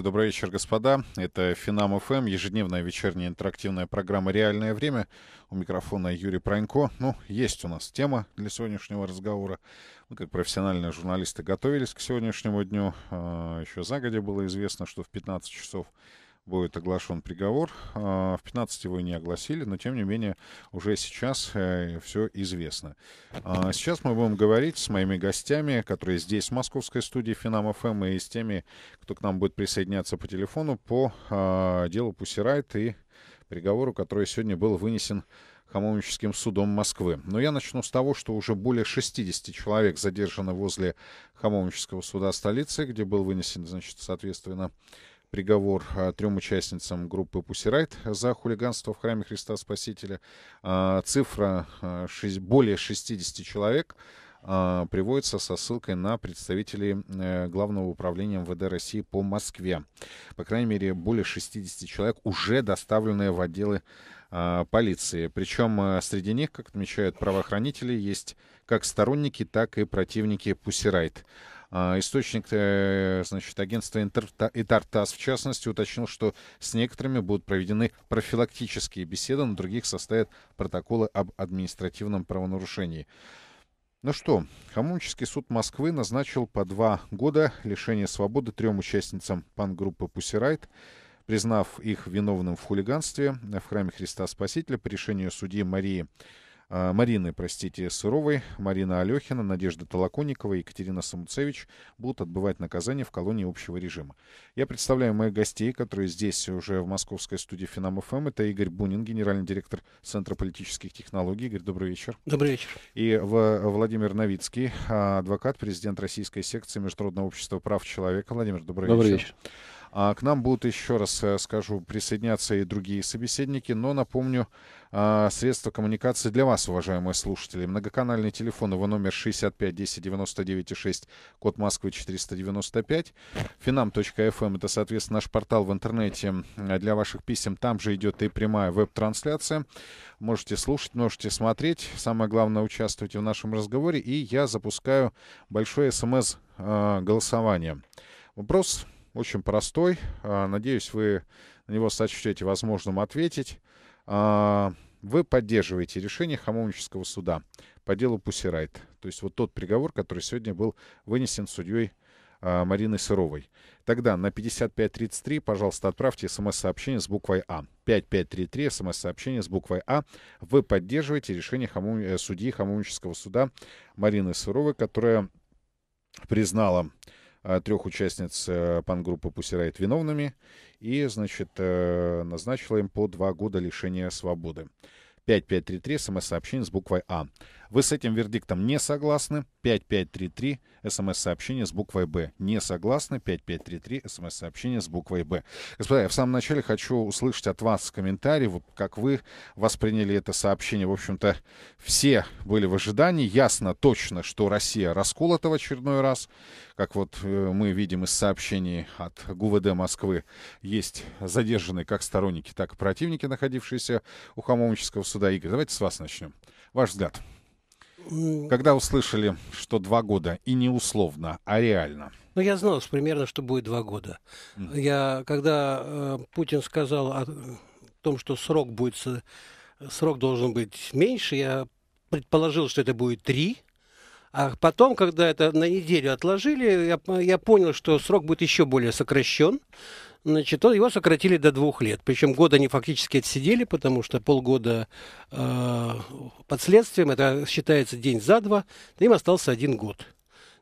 Здравствуйте, добрый вечер, господа. Это Финам ФМ, ежедневная вечерняя интерактивная программа «Реальное время». У микрофона Юрий Пронько. Ну, есть у нас тема для сегодняшнего разговора. Мы, как профессиональные журналисты, готовились к сегодняшнему дню. А, Еще загодя было известно, что в 15 часов будет оглашен приговор. А, в 15 его не огласили, но тем не менее уже сейчас э, все известно. А, сейчас мы будем говорить с моими гостями, которые здесь, в московской студии Финам ФМ, и с теми, кто к нам будет присоединяться по телефону по а, делу Пусирайт и приговору, который сегодня был вынесен Хамовническим судом Москвы. Но я начну с того, что уже более 60 человек задержаны возле Хамовнического суда столицы, где был вынесен, значит, соответственно, приговор а, трем участницам группы Pussy Riot за хулиганство в храме Христа Спасителя. А, цифра а, более 60 человек приводится со ссылкой на представителей э, Главного управления МВД России по Москве. По крайней мере, более 60 человек уже доставлены в отделы полиции. Причем э, среди них, как отмечают правоохранители, есть как сторонники, так и противники Пусирайт. Right. А, источник, э, значит, агентства Интертас, в частности, уточнил, что с некоторыми будут проведены профилактические беседы, на других составят протоколы об административном правонарушении. Ну что, Хамунческий суд Москвы назначил по два года лишения свободы трем участницам пангруппы «Пусирайт», признав их виновным в хулиганстве в храме Христа Спасителя по решению судьи Марии а, Марины, простите, Сыровой, Марина Алехина, Надежда Толоконникова и Екатерина Самуцевич будут отбывать наказание в колонии общего режима. Я представляю моих гостей, которые здесь уже в московской студии Финам ФМ. Это Игорь Бунин, генеральный директор Центра политических технологий. Игорь, добрый вечер. Добрый вечер. И Владимир Новицкий, а, адвокат, президент российской секции Международного общества прав человека. Владимир, добрый, добрый вечер. вечер. А, к нам будут, еще раз э, скажу, присоединяться и другие собеседники, но напомню, а, средства коммуникации для вас, уважаемые слушатели. Многоканальный телефон, его номер 65 10 99 6, код Москвы 495. Finam.fm эм — это, соответственно, наш портал в интернете э, для ваших писем. Там же идет и прямая веб-трансляция. Можете слушать, можете смотреть. Самое главное, участвуйте в нашем разговоре. И я запускаю большое смс-голосование. Эм э, Вопрос очень простой. А, надеюсь, вы на него сочтете возможным ответить. А, вы поддерживаете решение Хамовнического суда по делу Пусирайт. То есть вот тот приговор, который сегодня был вынесен судьей а, Марины Сыровой. Тогда на 5533, пожалуйста, отправьте смс-сообщение с буквой А. 5533, смс-сообщение с буквой А. Вы поддерживаете решение Хаму... Э, судьи Хамовнического суда Марины Сыровой, которая признала Э, трех участниц э, пангруппы Пусирайт виновными и, значит, э, назначила им по два года лишения свободы. 5533 смс-сообщение с буквой А. Вы с этим вердиктом не согласны? 5533 смс-сообщение с буквой Б. Не согласны? 5533 смс-сообщение с буквой Б. Господа, я в самом начале хочу услышать от вас комментарии, как вы восприняли это сообщение. В общем-то, все были в ожидании. Ясно точно, что Россия расколота в очередной раз. Как вот э, мы видим из сообщений от ГУВД Москвы, есть задержанные как сторонники, так и противники, находившиеся у Хамовнического суда сюда, Игорь. Давайте с вас начнем. Ваш взгляд. Когда услышали, что два года, и не условно, а реально? Ну, я знал что примерно, что будет два года. Mm-hmm. Я, когда э, Путин сказал о том, что срок будет, срок должен быть меньше, я предположил, что это будет три. А потом, когда это на неделю отложили, я, я понял, что срок будет еще более сокращен значит, то его сократили до двух лет. Причем год они фактически отсидели, потому что полгода э, под следствием, это считается день за два, им остался один год.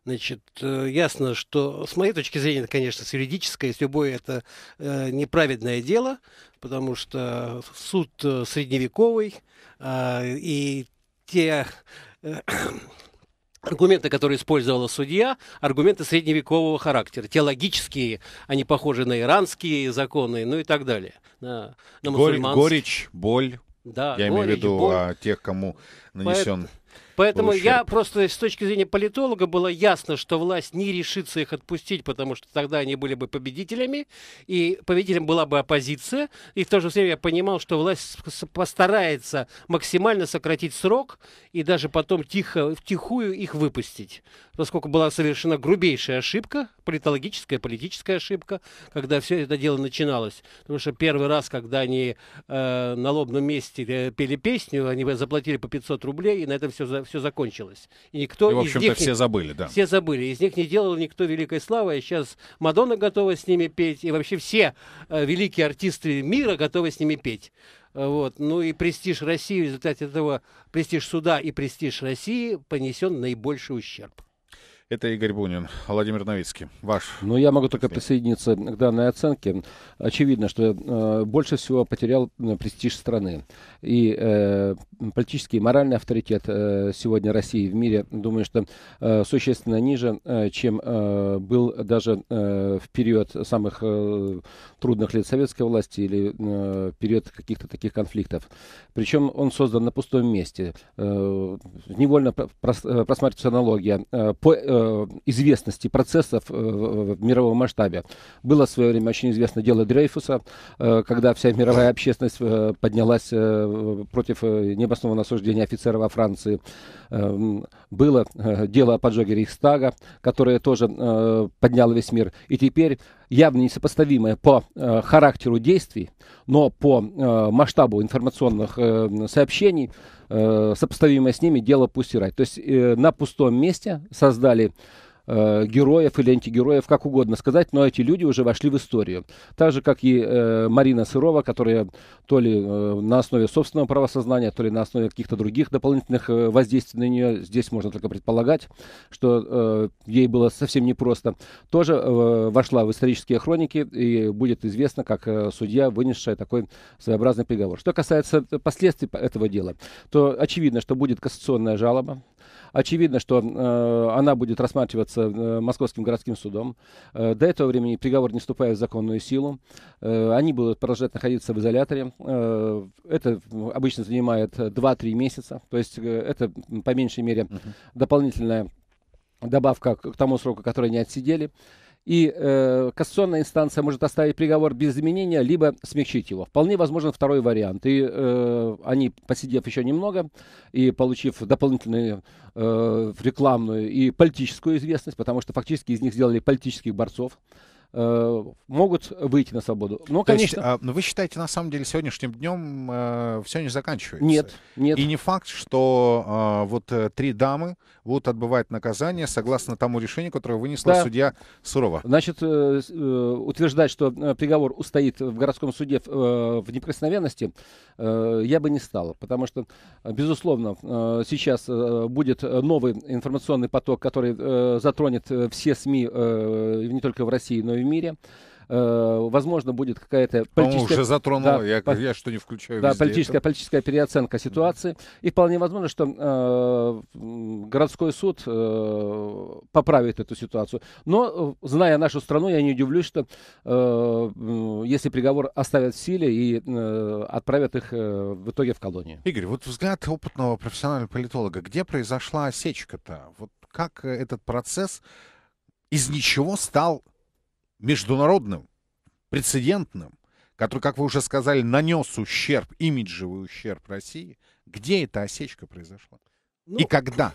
Значит, э, ясно, что с моей точки зрения, это, конечно, с юридической, с любой это э, неправедное дело, потому что суд э, средневековый, э, и те э, Аргументы, которые использовала судья, аргументы средневекового характера, теологические, они похожи на иранские законы, ну и так далее. На, на Горь, горечь, боль. Да, Я горечь, имею в виду боль. А, тех, кому нанесен Поэт... Поэтому ущерб. я просто с точки зрения политолога было ясно, что власть не решится их отпустить, потому что тогда они были бы победителями, и победителем была бы оппозиция. И в то же время я понимал, что власть постарается максимально сократить срок и даже потом тихо, втихую их выпустить. Поскольку была совершена грубейшая ошибка, политологическая, политическая ошибка, когда все это дело начиналось. Потому что первый раз, когда они э, на лобном месте э, пели песню, они заплатили по 500 рублей, и на этом все, все закончилось. И никто и, в общем-то, все не... забыли, да. Все забыли. Из них не делал никто великой славы. И а сейчас Мадонна готова с ними петь. И вообще все э, великие артисты мира готовы с ними петь. Э, вот. Ну и престиж России в результате этого, престиж суда и престиж России понесен наибольший ущерб. Это Игорь Бунин, Владимир Новицкий, ваш. Ну, я могу только присоединиться к данной оценке. Очевидно, что э, больше всего потерял э, престиж страны. И э, политический и моральный авторитет э, сегодня России в мире, думаю, что э, существенно ниже, э, чем э, был даже э, в период самых э, трудных лет советской власти или э, период каких-то таких конфликтов. Причем он создан на пустом месте. Э, невольно прос э, просматривается аналогия. Э, по, э, Э, известности процессов э, в мировом масштабе. Было в свое время очень известно дело Дрейфуса, э, когда вся мировая общественность э, поднялась против э, необоснованного осуждения офицера во Франции. Эм, было дело о поджоге Рейхстага, которое тоже подняло весь мир. И теперь явно несопоставимая по э, характеру действий, но по э, масштабу информационных э, сообщений, э, сопоставимое с ними дело пустирать. То есть э, на пустом месте создали э, героев или антигероев, как угодно сказать, но эти люди уже вошли в историю. Так же, как и э, Марина Сырова, которая то ли э, на основе собственного правосознания, то ли на основе каких-то других дополнительных э, воздействий на нее, здесь можно только предполагать, что э, ей было совсем непросто, тоже э, вошла в исторические хроники и будет известна как э, судья, вынесшая такой своеобразный приговор. Что касается э, последствий этого дела, то очевидно, что будет кассационная жалоба, Очевидно, что э, она будет рассматриваться э, Московским городским судом. Э, до этого времени приговор не вступает в законную силу. Э, они будут продолжать находиться в изоляторе. Э, это обычно занимает 2-3 месяца. То есть э, это по меньшей мере uh-huh. дополнительная добавка к, к тому сроку, который они отсидели и э, кассационная инстанция может оставить приговор без изменения, либо смягчить его. Вполне возможен второй вариант. И э, они, посидев еще немного и получив дополнительную э, рекламную и политическую известность, потому что фактически из них сделали политических борцов, Э, могут выйти на свободу. Но, То конечно... Есть, а, но вы считаете, на самом деле, сегодняшним днем э, все не заканчивается? Нет, нет. И не факт, что а, э, вот три дамы будут отбывать наказание согласно тому решению, которое вынесла да. судья Сурова. Значит, э, э, утверждать, что приговор устоит в городском суде в неприкосновенности, я бы не стал, потому что, безусловно, сейчас будет новый информационный поток, который затронет все СМИ не только в России, но и в мире. Э, возможно, будет какая-то политическая... уже затронула, да, я, по... я что не включаю Да, политическая, политическая переоценка ситуации. mm И вполне возможно, что э, городской суд э, поправит эту ситуацию. Но, э, зная нашу страну, я не удивлюсь, что э, если приговор оставят в силе и э, отправят их э, в итоге в колонию. Игорь, вот взгляд опытного профессионального политолога, где произошла осечка-то? Вот как э, этот процесс из ничего стал международным, прецедентным, который, как вы уже сказали, нанес ущерб, имиджевый ущерб России, где эта осечка произошла? Ну, И когда?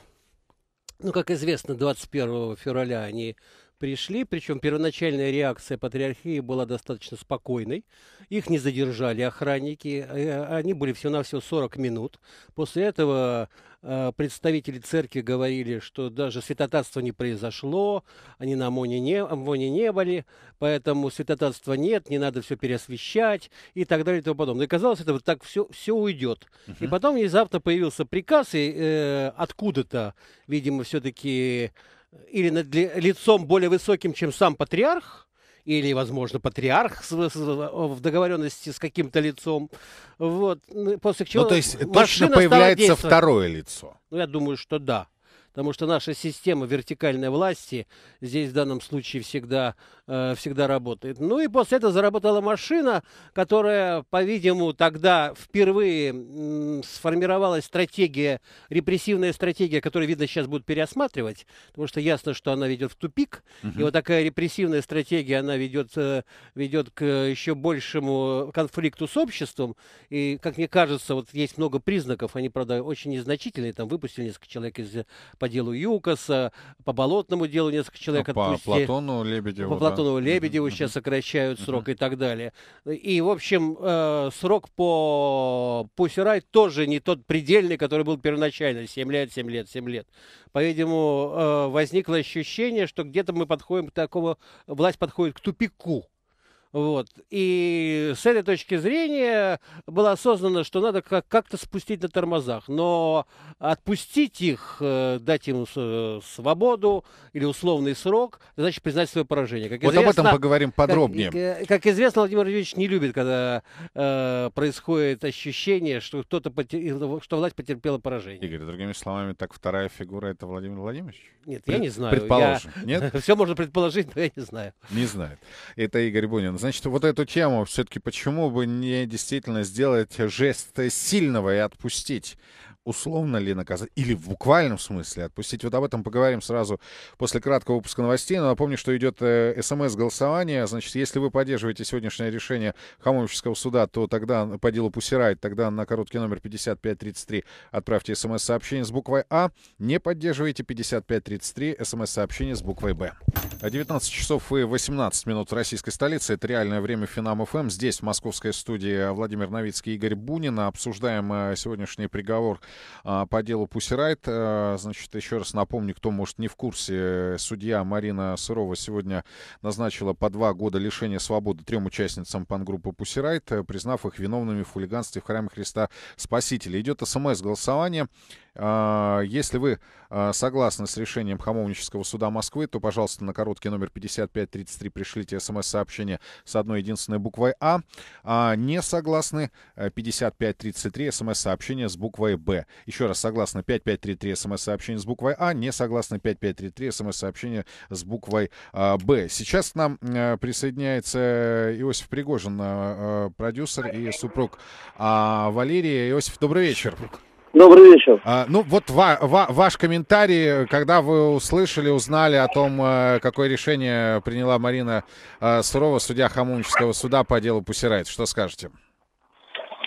Ну, как известно, 21 февраля они пришли, причем первоначальная реакция патриархии была достаточно спокойной. Их не задержали охранники, э, они были всего-навсего 40 минут. После этого э, представители церкви говорили, что даже святотатство не произошло, они на ОМОНе не, ОМОНе не были, поэтому святотатства нет, не надо все переосвещать и так далее и тому подобное. И казалось, это вот так все, все уйдет. Угу. И потом внезапно появился приказ, и э, откуда-то, видимо, все-таки или над лицом более высоким, чем сам патриарх, или, возможно, патриарх в договоренности с каким-то лицом. Вот. После чего ну, то есть точно появляется второе лицо. Ну, я думаю, что да потому что наша система вертикальной власти здесь в данном случае всегда, э, всегда работает. Ну и после этого заработала машина, которая, по-видимому, тогда впервые сформировалась стратегия, репрессивная стратегия, которую, видно, сейчас будут переосматривать, потому что ясно, что она ведет в тупик. Угу. И вот такая репрессивная стратегия, она ведет, э, ведет к еще большему конфликту с обществом. И, как мне кажется, вот есть много признаков, они, правда, очень незначительные, там выпустили несколько человек из по делу ЮКОСа, по болотному делу несколько человек а отпустили. По Платону Лебедеву. По Платону Лебедеву mm-hmm. сейчас сокращают mm-hmm. срок и так далее. И, в общем, э, срок по Пусирай тоже не тот предельный, который был первоначально. 7 лет, 7 лет, 7 лет. По-видимому, э, возникло ощущение, что где-то мы подходим к такому, власть подходит к тупику вот. И с этой точки зрения было осознано, что надо как-то спустить на тормозах. Но отпустить их, э, дать им э, свободу или условный срок, значит признать свое поражение. Как вот известно, об этом поговорим подробнее. Как, э, как известно, Владимир Владимирович не любит, когда э, происходит ощущение, что кто-то потер... что власть потерпела поражение. Игорь, другими словами, так вторая фигура это Владимир Владимирович? Нет, Пред... я не знаю. Предположим. Я... Нет? Все можно предположить, но я не знаю. Не знает. Это Игорь Бунин Значит, вот эту тему все-таки почему бы не действительно сделать жест сильного и отпустить условно ли наказать, или в буквальном смысле отпустить. Вот об этом поговорим сразу после краткого выпуска новостей. Но ну, напомню, что идет э, смс-голосование. Значит, если вы поддерживаете сегодняшнее решение Хамовического суда, то тогда по делу Пусирайт, тогда на короткий номер 5533 отправьте смс-сообщение с буквой А. Не поддерживайте 5533 смс-сообщение с буквой Б. 19 часов и 18 минут в российской столице. Это реальное время Финам ФМ. Эм». Здесь, в московской студии, Владимир Новицкий и Игорь Бунин. Обсуждаем э, сегодняшний приговор а, по делу Пусирайт. А, значит, еще раз напомню, кто, может, не в курсе, судья Марина Сырова сегодня назначила по два года лишения свободы трем участницам пангруппы Пусирайт, признав их виновными в хулиганстве в храме Христа Спасителя. Идет смс-голосование. А, если вы а, согласны с решением Хамовнического суда Москвы, то, пожалуйста, на короткий номер 5533 пришлите смс-сообщение с одной единственной буквой «А». а не согласны 5533 э, смс-сообщение с буквой «Б». Еще раз, согласны 5533 смс-сообщение с буквой «А», не согласны 5533 смс-сообщение с буквой «Б». Сейчас к нам э, присоединяется э, Иосиф Пригожин, продюсер и супруг Валерия. Иосиф, добрый вечер. Супруг. Добрый вечер. А, ну вот ва- ва- ваш комментарий, когда вы услышали, узнали о том, э, какое решение приняла Марина э, Сурова, судья Хамунческого суда по делу Пусирайт, что скажете?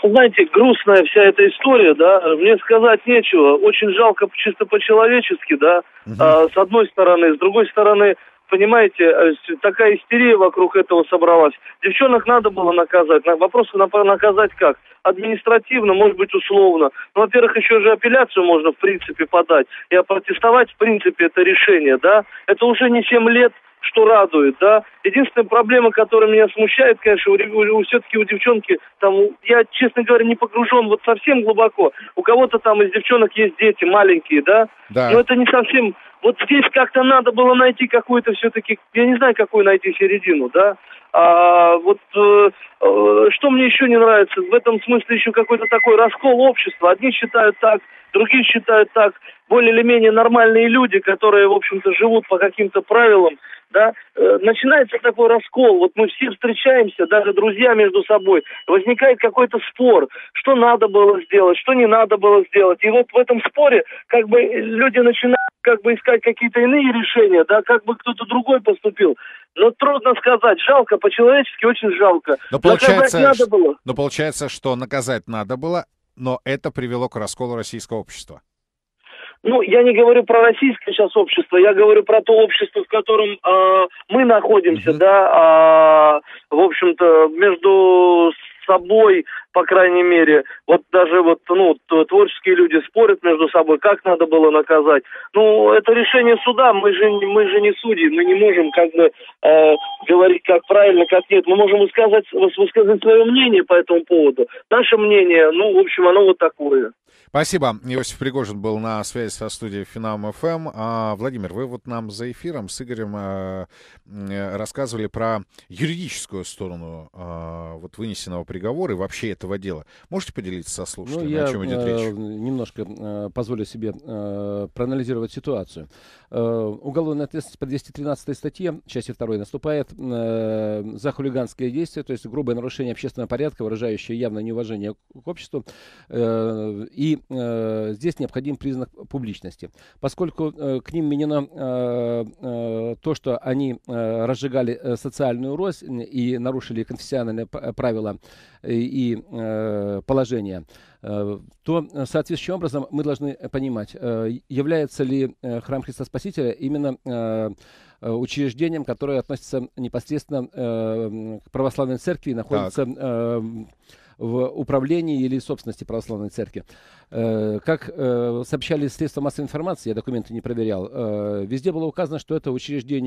Знаете, грустная вся эта история, да, мне сказать нечего. Очень жалко чисто по-человечески, да, угу. а, с одной стороны. С другой стороны, понимаете, э, такая истерия вокруг этого собралась. Девчонок надо было наказать. Вопрос наказать как? Административно, может быть, условно. Ну, во-первых, еще же апелляцию можно, в принципе, подать. И опротестовать, в принципе, это решение, да? Это уже не 7 лет, что радует, да. Единственная проблема, которая меня смущает, конечно, у, у, у все-таки у девчонки, там, я, честно говоря, не погружен вот совсем глубоко. У кого-то там из девчонок есть дети маленькие, да. да. Но это не совсем вот здесь как-то надо было найти какую-то все-таки, я не знаю, какую найти середину, да. А вот э, э что мне еще не нравится, в этом смысле еще какой-то такой раскол общества. Одни считают так, другие считают так. Более или менее нормальные люди, которые, в общем-то, живут по каким-то правилам, да, э, начинается такой раскол, вот мы все встречаемся, даже друзья между собой, возникает какой-то спор, что надо было сделать, что не надо было сделать, и вот в этом споре как бы люди начинают как бы искать какие-то иные решения, да, как бы кто-то другой поступил. Но трудно сказать, жалко, по-человечески очень жалко. Но получается, наказать надо было. Но получается, что наказать надо было, но это привело к расколу российского общества. Ну, я не говорю про российское сейчас общество, я говорю про то общество, в котором э, мы находимся, mm-hmm. да, э, в общем-то, между собой по крайней мере. Вот даже вот, ну, творческие люди спорят между собой, как надо было наказать. Ну, это решение суда, мы же, мы же не судьи, мы не можем как бы э, говорить, как правильно, как нет. Мы можем высказать, высказать свое мнение по этому поводу. Наше мнение, ну, в общем, оно вот такое. Спасибо. Иосиф Пригожин был на связи со студией Финам ФМ. А, Владимир, вы вот нам за эфиром с Игорем э, э, рассказывали про юридическую сторону э, вот вынесенного приговора и вообще это этого дела. Можете поделиться со ну, слушателями, ну, я, о чем идет э, речь? Немножко э, позволю себе э, проанализировать ситуацию. Уголовная ответственность по 213 статье, части 2, наступает за хулиганское действие, то есть грубое нарушение общественного порядка, выражающее явное неуважение к обществу. И здесь необходим признак публичности. Поскольку к ним вменено то, что они разжигали социальную рознь и нарушили конфессиональные правила и Э, положения, э, то э, соответствующим образом мы должны понимать, является ли храм Христа Спасителя именно учреждением, которое относится непосредственно к православной церкви и находится так в управлении или собственности православной церкви. Э, как э, сообщали средства массовой информации, я документы не проверял, э, везде было указано, что это учреждение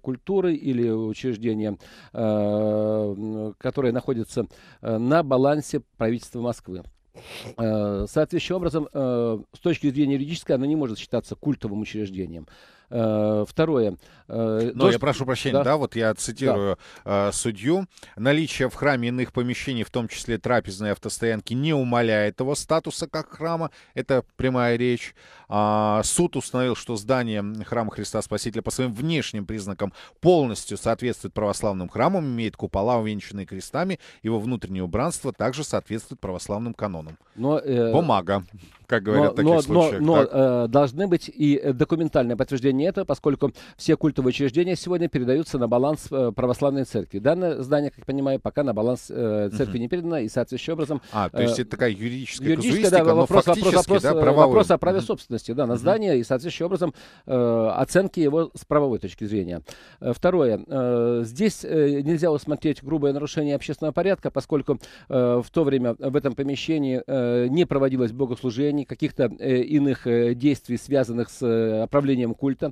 культуры или учреждение, которое находится на балансе правительства Москвы. Соответствующим образом, с точки зрения юридической, оно не может считаться культовым учреждением. Э, второе. Э, но Дож... я прошу прощения, да, да вот я цитирую да. Э, судью. Наличие в храме иных помещений, в том числе трапезной автостоянки, не умаляет его статуса как храма. Это прямая речь. А, суд установил, что здание храма Христа Спасителя по своим внешним признакам полностью соответствует православным храмам, имеет купола, увенчанные крестами. Его внутреннее убранство также соответствует православным канонам. Но, э... Бумага, как говорят но, в таких но, случаях. Но, но э, должны быть и документальное подтверждение планета, поскольку все культовые учреждения сегодня передаются на баланс э, православной церкви. Данное здание, как я понимаю, пока на баланс э, церкви не передано, и соответствующим образом... А, то есть э, это такая юридическая, юридическая да, вопрос, вопрос, вопрос, да, правовой вопрос о праве собственности да, на здание, и соответствующим образом оценки его с правовой точки зрения. Второе. Здесь нельзя усмотреть грубое нарушение общественного порядка, поскольку в то время в этом помещении не проводилось богослужений, каких-то иных действий, связанных с управлением культа.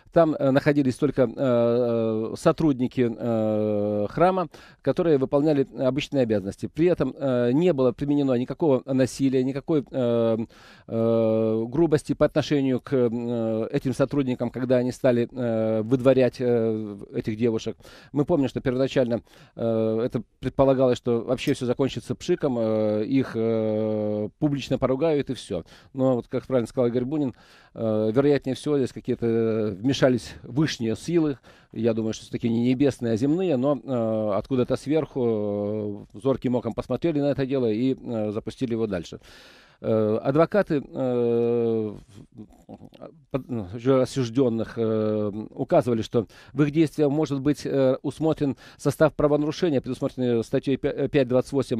Там э, находились только э, э, сотрудники храма, которые выполняли обычные обязанности. При этом не было применено никакого насилия, никакой грубости по отношению к этим сотрудникам, когда они стали выдворять этих девушек. Мы помним, что первоначально это предполагалось, что вообще все закончится пшиком, их публично поругают и все. Но, вот, как правильно сказал Игорь Бунин, вероятнее всего здесь какие-то вмешательства вмешались вышние силы, я думаю, что все-таки не небесные, а земные, но э, откуда-то сверху э, зорким оком посмотрели на это дело и э, запустили его дальше. Э, адвокаты э, ну, уже осужденных э, указывали, что в их действиях может быть э, усмотрен состав правонарушения, предусмотренный статьей 5.28 э,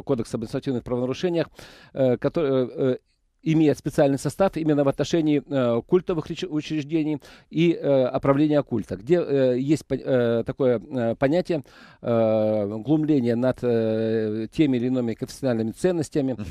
э, Кодекса об административных правонарушениях, э, который, э, э имеет специальный состав именно в отношении э, культовых учреждений и э, оправления культа, где э, есть э, такое э, понятие э, глумления над э, теми или иными конфессиональными ценностями, угу.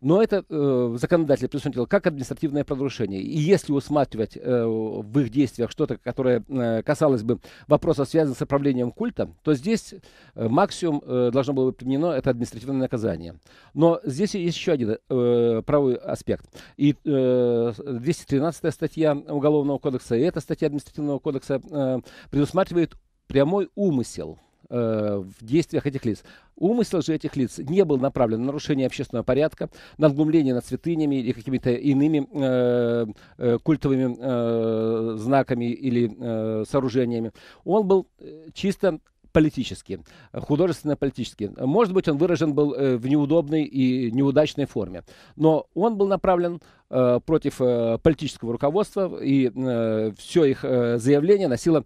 Но это э, законодатель предусмотрел как административное правонарушение. И если усматривать э, в их действиях что-то, которое э, касалось бы вопроса, связанного с управлением культа, то здесь э, максимум э, должно было бы применено это административное наказание. Но здесь есть еще один э, правовой аспект. И э, 213 статья Уголовного кодекса и эта статья административного кодекса э, предусматривает прямой умысел – Э, в действиях этих лиц. Умысел же этих лиц не был направлен на нарушение общественного порядка, на глумление над святынями или какими-то иными э, э, культовыми э, знаками или э, сооружениями. Он был э, чисто политически, художественно-политически. Может быть, он выражен был э, в неудобной и неудачной форме, но он был направлен э, против э, политического руководства, и все их заявление носило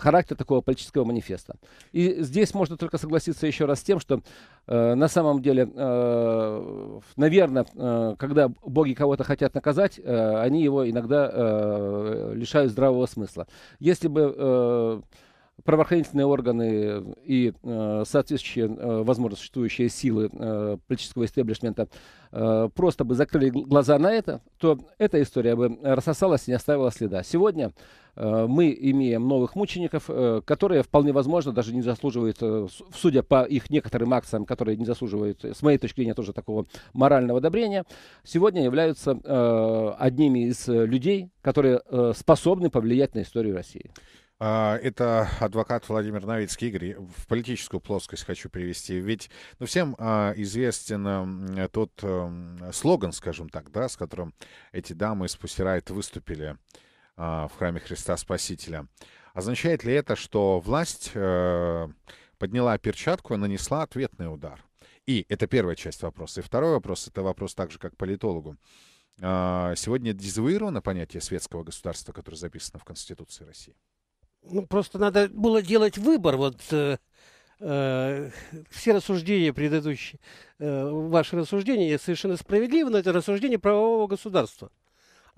характер такого политического манифеста. И здесь можно только согласиться еще раз с тем, что на самом деле, наверное, когда боги кого-то хотят наказать, они его иногда лишают здравого смысла. Если бы правоохранительные органы и э, соответствующие, э, возможно, существующие силы э, политического истеблишмента э, просто бы закрыли глаза на это, то эта история бы рассосалась и не оставила следа. Сегодня э, мы имеем новых мучеников, э, которые вполне возможно даже не заслуживают, э, судя по их некоторым акциям, которые не заслуживают, с моей точки зрения, тоже такого морального одобрения, сегодня являются э, одними из э, людей, которые э, способны повлиять на историю России. А, это адвокат Владимир Новицкий. Игорь, в политическую плоскость хочу привести. Ведь ну, всем а, известен тот эм, слоган, скажем так, да, с которым эти дамы из Пусирайт выступили а, в храме Христа Спасителя. Означает ли это, что власть э, подняла перчатку и нанесла ответный удар? И это первая часть вопроса. И второй вопрос, это вопрос также как политологу. сегодня дезавуировано понятие светского государства, которое записано в Конституции России? ну, просто надо было делать выбор. Вот э, э, все рассуждения предыдущие, э, ваши рассуждения совершенно справедливы, но это рассуждение правового государства.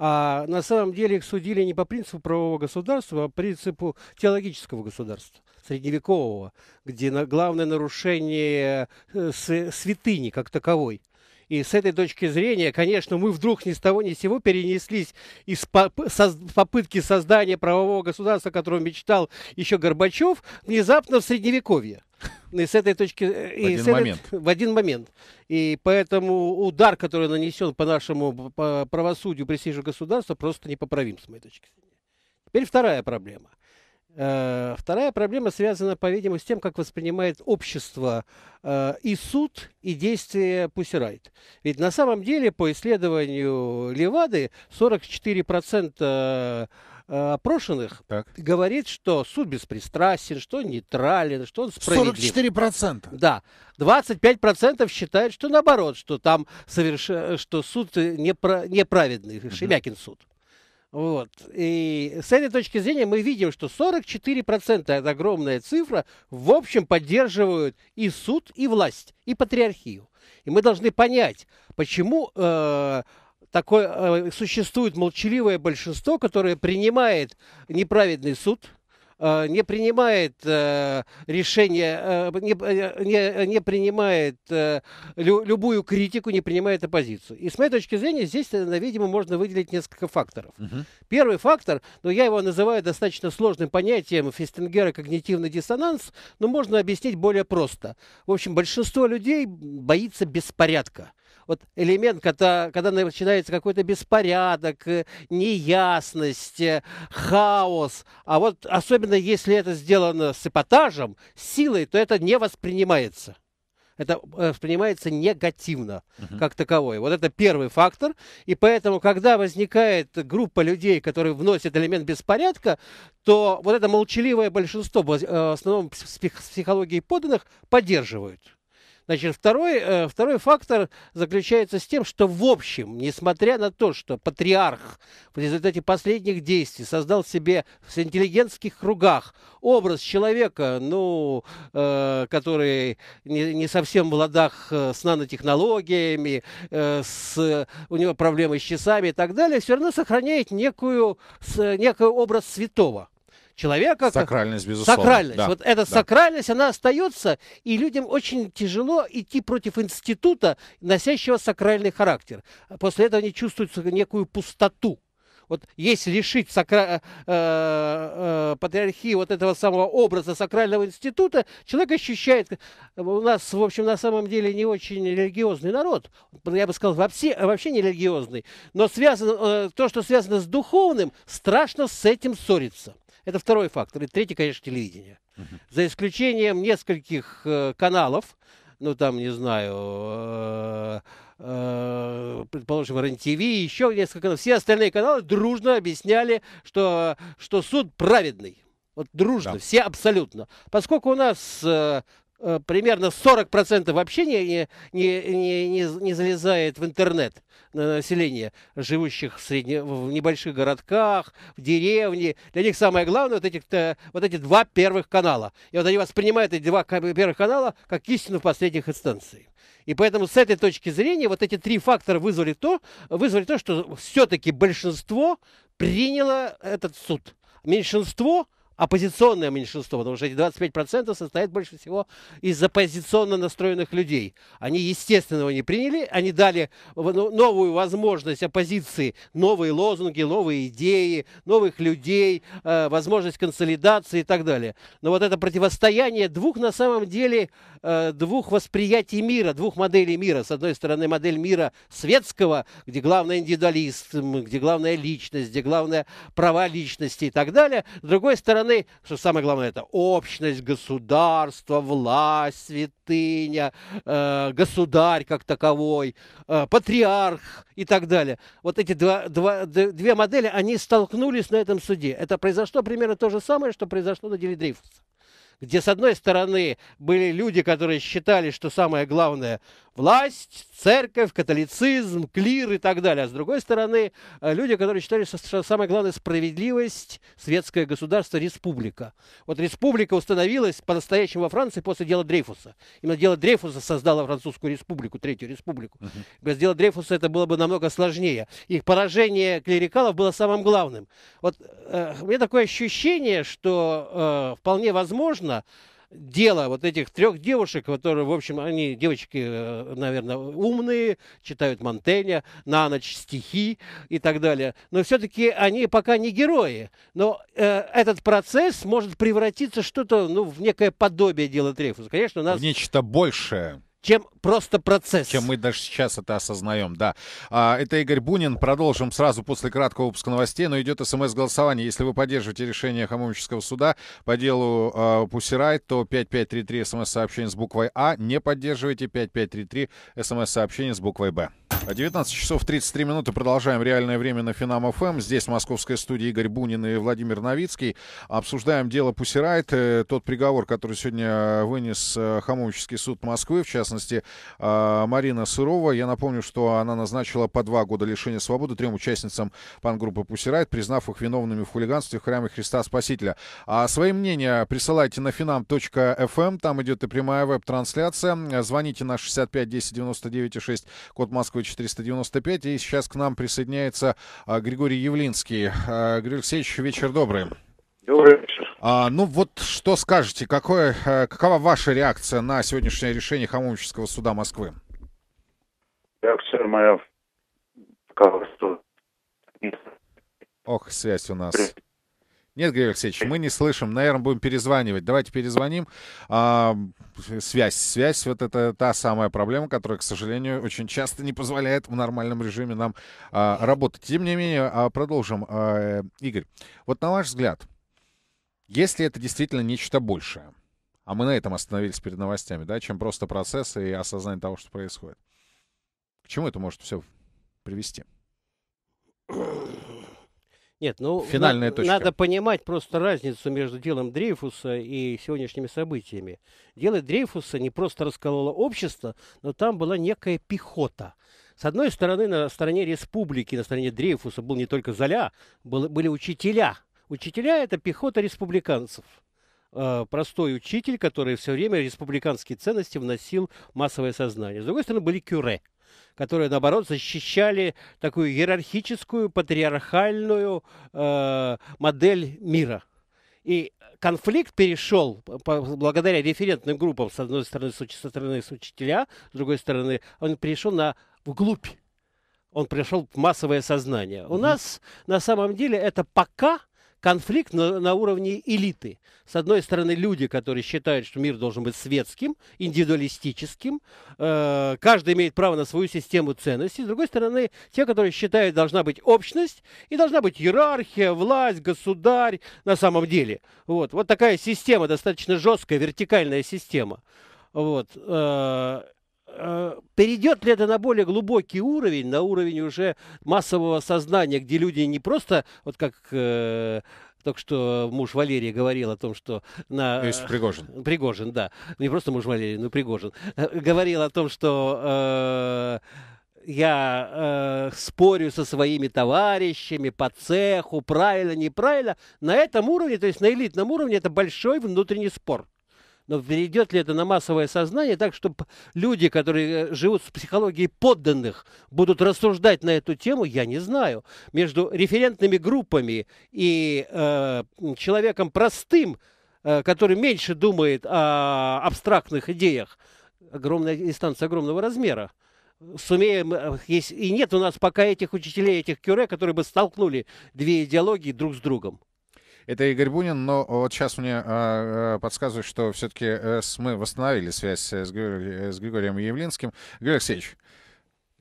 А на самом деле их судили не по принципу правового государства, а по принципу теологического государства, средневекового, где на, главное нарушение э, святыни как таковой. И с этой точки зрения, конечно, мы вдруг ни с того ни с сего перенеслись из попытки создания правового государства, о котором мечтал еще Горбачев, внезапно в Средневековье. И с этой точки... Э, в и один с этой, момент. В один момент. И поэтому удар, который нанесен по нашему правосудию, престижу государства, просто непоправим, с моей точки зрения. Теперь вторая проблема. Э, вторая проблема связана, по-видимому, с тем, как воспринимает общество э, и суд, и действия Пусирайт. Ведь на самом деле, по исследованию Левады, 44% э, опрошенных так. говорит, что суд беспристрастен, что нейтрален, что он справедлив. 44%? Да. 25% считают, что наоборот, что там соверш... что суд непра... неправедный, угу. Шемякин суд. Вот. И с этой точки зрения мы видим, что 44% это огромная цифра, в общем поддерживают и суд, и власть, и патриархию. И мы должны понять, почему э, такое, э, существует молчаливое большинство, которое принимает неправедный суд – Э, не принимает э, решение, э, не, не, не принимает любую критику, не принимает оппозицию. И с моей точки зрения здесь, видимо, можно выделить несколько факторов. Угу. Первый фактор, но ну, я его называю достаточно сложным понятием Фестингера когнитивный диссонанс, но можно объяснить более просто. В общем, большинство людей боится беспорядка вот элемент, когда, когда начинается какой-то беспорядок, э, неясность, э, хаос. А вот особенно если это сделано с эпатажем, силой, то это не воспринимается это э, воспринимается негативно uh как таковое. Вот это первый фактор. И поэтому, когда возникает группа людей, которые вносят элемент беспорядка, то вот это молчаливое большинство, в основном с психологией поданных, поддерживают. Значит, второй, э, второй фактор заключается с тем, что в общем, несмотря на то, что патриарх в результате последних действий создал себе в интеллигентских кругах образ человека, ну, э, который не, не совсем в ладах э, с нанотехнологиями, с, у него проблемы с часами и так далее, все равно сохраняет некую, некую образ святого человека. Сакральность, как... безусловно. Сакральность. Да. Вот эта да. сакральность, она остается, и людям очень тяжело идти против института, носящего сакральный характер. После этого они чувствуют некую пустоту. Вот если лишить сакра... Э, э, э, патриархии вот этого самого образа сакрального института, человек ощущает, у нас, в общем, на самом деле не очень религиозный народ, ну, я бы сказал, вообще, вообще не религиозный, но связано, э, то, что связано с духовным, страшно с этим ссориться. Это второй фактор. И третий, конечно, телевидение. Угу. За исключением нескольких э, каналов, ну там, не знаю, э, э, предположим, РЕН-ТВ, еще несколько каналов, все остальные каналы дружно объясняли, что, что суд праведный. Вот дружно, да. все абсолютно. Поскольку у нас э, Э, примерно 40% вообще не, не, не, не, не залезает в интернет население, живущих в, средне, в небольших городках, в деревне. Для них самое главное вот, этих, вот эти два первых канала. И вот они воспринимают эти два первых канала как истину в последних инстанциях. И поэтому с этой точки зрения вот эти три фактора вызвали то, вызвали то что все-таки большинство приняло этот суд. Меньшинство – оппозиционное меньшинство, потому что эти 25% состоят больше всего из оппозиционно настроенных людей. Они, естественно, его не приняли, они дали ну, новую возможность оппозиции, новые лозунги, новые идеи, новых людей, э, возможность консолидации и так далее. Но вот это противостояние двух, на самом деле, э, двух восприятий мира, двух моделей мира. С одной стороны, модель мира светского, где главное индивидуализм, где главная личность, где главное права личности и так далее. С другой стороны, стороны, что самое главное, это общность, государство, власть, святыня, э, государь как таковой, э, патриарх и так далее. Вот эти два, два, две модели, они столкнулись на этом суде. Это произошло примерно то же самое, что произошло на деле Дрейфуса где с одной стороны были люди, которые считали, что самое главное власть, церковь, католицизм, клир и так далее, а с другой стороны э, люди, которые считали, что самое главное справедливость, светское государство, республика. Вот республика установилась по-настоящему во Франции после дела Дрейфуса. Именно дело Дрейфуса создало Французскую республику, Третью республику. Uh-huh. Без дела Дрейфуса это было бы намного сложнее. Их поражение клерикалов было самым главным. Вот э, у меня такое ощущение, что э, вполне возможно, серьезно дело вот этих трех девушек, которые, в общем, они девочки, э, наверное, умные, читают Монтенья, на ночь стихи и так далее. Но все-таки они пока не герои. Но э, этот процесс может превратиться что-то, ну, в некое подобие дела Дрейфуса. Конечно, у нас... В нечто большее чем просто процесс. Чем мы даже сейчас это осознаем, да. А, это Игорь Бунин. Продолжим сразу после краткого выпуска новостей, но идет смс-голосование. Если вы поддерживаете решение Хамовнического суда по делу э, а, Пусирай, то 5533 смс-сообщение эм с буквой А. Не поддерживайте 5533 смс-сообщение эм с буквой Б. 19 часов 33 минуты. Продолжаем реальное время на Финам ФМ. Эм. Здесь в московской студии Игорь Бунин и Владимир Новицкий. Обсуждаем дело Пусирайт. Э, тот приговор, который сегодня э, вынес э, Хамовический суд Москвы, в частности, Марина Сырова. Я напомню, что она назначила по два года лишения свободы трем участницам пангруппы Пусирайт, признав их виновными в хулиганстве в храме Христа Спасителя. А свои мнения присылайте на finam.fm. Эм. Там идет и прямая веб-трансляция. Звоните на 65 10 99 6, код Москвы 495. И сейчас к нам присоединяется а, Григорий Явлинский. А, Григорий Алексеевич, вечер добрый. Добрый вечер. А, ну вот что скажете, какое, а, какова ваша реакция на сегодняшнее решение Хамовнического суда Москвы? Реакция моя показала, что... Ох, связь у нас. Нет, Григорий Алексеевич, мы не слышим. Наверное, будем перезванивать. Давайте перезвоним. А, связь, связь, вот это та самая проблема, которая, к сожалению, очень часто не позволяет в нормальном режиме нам а, работать. Тем не менее, а, продолжим. А, Игорь, вот на ваш взгляд, если это действительно нечто большее, а мы на этом остановились перед новостями, да, чем просто процесс и осознание того, что происходит, к чему это может все привести? Нет, ну Финальная на, точка. надо понимать просто разницу между делом Дрейфуса и сегодняшними событиями. Дело Дрейфуса не просто раскололо общество, но там была некая пехота. С одной стороны, на стороне республики, на стороне Дрейфуса был не только Золя, был, были учителя. Учителя – это пехота республиканцев э, простой учитель, который все время республиканские ценности вносил в массовое сознание. С другой стороны, были кюре – которые, наоборот, защищали такую иерархическую, патриархальную э, модель мира. И конфликт перешел благодаря референтным группам, с одной стороны, со стороны с учителя, с другой стороны, он перешел на вглубь. Он пришел в массовое сознание. Mm-hmm. У нас на самом деле это пока конфликт на, на уровне элиты. С одной стороны, люди, которые считают, что мир должен быть светским, индивидуалистическим, э, каждый имеет право на свою систему ценностей. С другой стороны, те, которые считают, должна быть общность и должна быть иерархия, власть, государь на самом деле. Вот, вот такая система, достаточно жесткая, вертикальная система. Вот. Э, Э, перейдет ли это на более глубокий уровень, на уровень уже массового сознания, где люди не просто, вот как э, только что муж Валерия говорил о том, что на... То ну, Пригожин. Э, Пригожин, да. Ну, не просто муж Валерий, но Пригожин. Э, говорил о том, что... Э, я э, спорю со своими товарищами по цеху, правильно, неправильно. На этом уровне, то есть на элитном уровне, это большой внутренний спор. Но перейдет ли это на массовое сознание так, чтобы люди, которые э, живут с психологией подданных, будут рассуждать на эту тему, я не знаю. Между референтными группами и э, человеком простым, э, который меньше думает о абстрактных идеях, огромная дистанция огромного размера сумеем, э, есть, и нет у нас пока этих учителей, этих кюре, которые бы столкнули две идеологии друг с другом. Это Игорь Бунин, но вот сейчас мне а, а, э, подсказывают, что все-таки мы восстановили связь с, Гри э, с Григорием Явлинским. Григорий Алексеевич,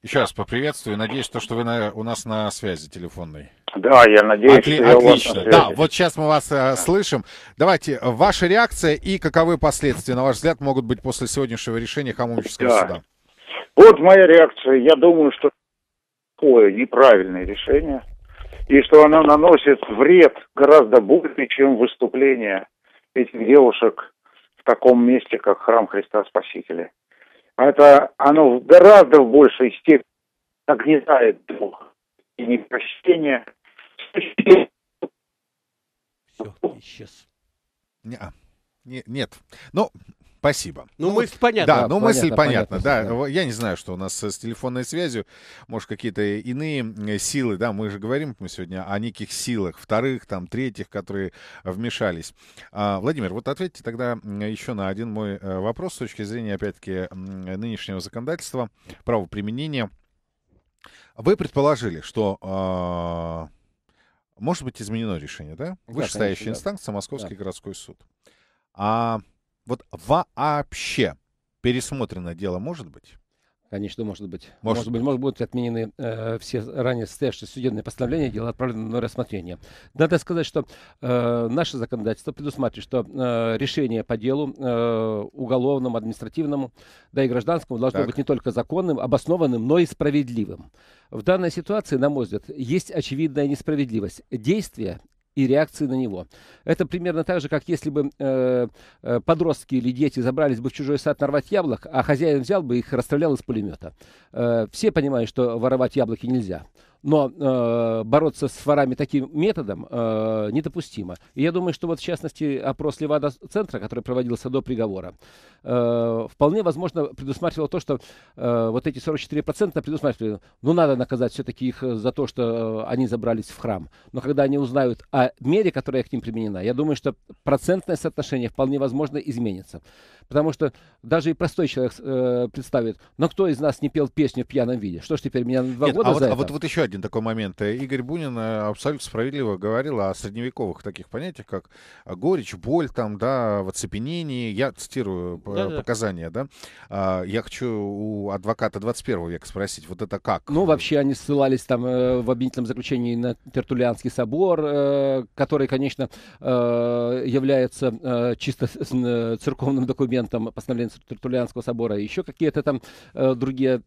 еще раз поприветствую. Надеюсь, то, что вы на, у нас на связи телефонной. Да, я надеюсь, Отли- что отлично. Я да, вот сейчас мы вас э, слышим. Давайте, ваша реакция и каковы последствия, на ваш взгляд, могут быть после сегодняшнего решения Хамумического да. суда? Вот моя реакция. Я думаю, что такое неправильное решение – и что она наносит вред гораздо больше, чем выступление этих девушек в таком месте, как храм Христа Спасителя. Это оно гораздо в большей степени нагнетает дух и непрощение. Все, исчез. Не, не, нет. Ну, Спасибо. Ну, ну мысль вот, понятна. Да, да ну мысль понятна. понятна да, понятно. я не знаю, что у нас с телефонной связью, может, какие-то иные силы, да, мы же говорим мы сегодня о неких силах, вторых, там, третьих, которые вмешались. А, Владимир, вот ответьте тогда еще на один мой э, вопрос с точки зрения, опять-таки, нынешнего законодательства, правоприменения. Вы предположили, что э, может быть изменено решение, да? Вышестоящая да, конечно, инстанция, Московский да. городской суд. А вот вообще пересмотрено дело может быть? Конечно, может быть. Может, может быть, может быть, отменены э, все ранее стоявшие судебные постановления, дело отправлено на рассмотрение. Надо сказать, что э, наше законодательство предусматривает, что э, решение по делу э, уголовному, административному, да и гражданскому должно так. быть не только законным, обоснованным, но и справедливым. В данной ситуации, на мой взгляд, есть очевидная несправедливость. Действия и реакции на него. Это примерно так же, как если бы э, э, подростки или дети забрались бы в чужой сад нарвать яблок, а хозяин взял бы их расстрелял из пулемета. Э, все понимают, что воровать яблоки нельзя. Но э, бороться с ворами таким методом э, недопустимо. И я думаю, что вот в частности опрос Левада-центра, который проводился до приговора, э, вполне возможно предусматривал то, что э, вот эти 44% предусматривали, ну надо наказать все-таки их за то, что э, они забрались в храм. Но когда они узнают о мере, которая к ним применена, я думаю, что процентное соотношение вполне возможно изменится. Потому что даже и простой человек э, представит, но «Ну, кто из нас не пел песню в пьяном виде? Что ж теперь меня на два Нет, года а вот, за это? А вот, вот еще один один такой момент. Э, Игорь Бунин э, абсолютно справедливо говорил о средневековых таких понятиях, как а, горечь, боль, там, да, в оцепенении. Я цитирую да, показания, да. А, я хочу у адвоката 21 века спросить, вот это как? Ну, вообще они ссылались там э, в обвинительном заключении на Тертулианский собор, который, конечно, является чисто церковным документом постановления Тертулианского собора. и Еще какие-то там другие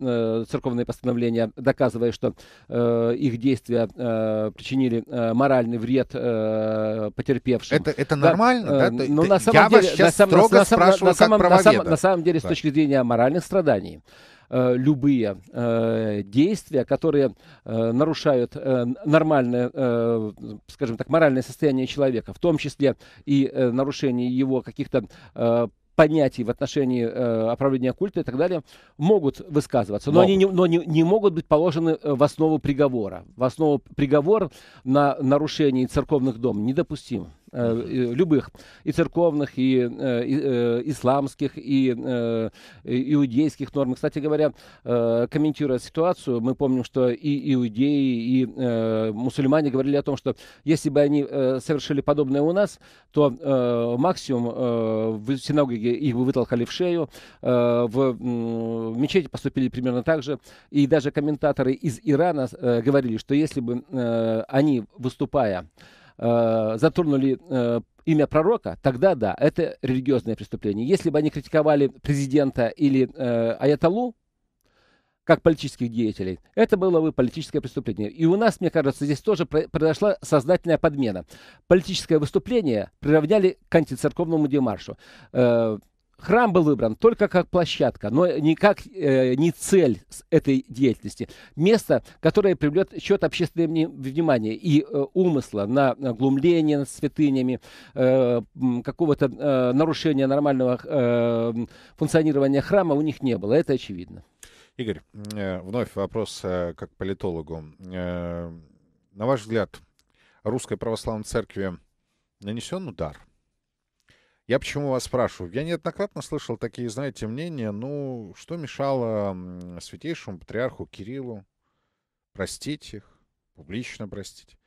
церковные постановления, доказывая, что Э, их действия э, причинили э, моральный вред э, потерпевшим. Это, это нормально, э, да? да? Ну, э, на самом я деле, вас сейчас на сам, строго на, спрашиваю на, самом, как на, самом, на самом деле, с точки зрения моральных страданий, э, любые э, действия, которые э, нарушают э, нормальное, э, скажем так, моральное состояние человека, в том числе и э, нарушение его каких-то э, понятий в отношении э, оправления культа и так далее могут высказываться, но, могут. они не, но не, не могут быть положены э, в основу приговора. В основу приговор на нарушение церковных дом недопустим. Э, любых, и церковных, и, э, и э, исламских, и иудейских норм. Кстати говоря, комментируя ситуацию, мы помним, что и иудеи, и мусульмане говорили о том, что если бы они совершили подобное у нас, то максимум в синагоге их бы вытолкали в шею, в мечети поступили примерно так же, и даже комментаторы из Ирана говорили, что если бы они, выступая, э, затронули э, имя пророка, тогда да, это религиозное преступление. Если бы они критиковали президента или э, аятолу, как политических деятелей. Это было бы политическое преступление. И у нас, мне кажется, здесь тоже произошла сознательная подмена. Политическое выступление приравняли к антицерковному демаршу. Э, Храм был выбран только как площадка, но никак э, не цель этой деятельности. Место, которое привлечет счет общественное внимание и э, умысла на глумление над святынями, э, какого-то э, нарушения нормального э, функционирования храма у них не было. Это очевидно. Игорь, э, вновь вопрос э, как политологу. Э, на ваш взгляд, Русской Православной Церкви нанесен удар – я почему вас спрашиваю? Я неоднократно слышал такие, знаете, мнения, ну, что мешало святейшему патриарху Кириллу простить их, публично простить.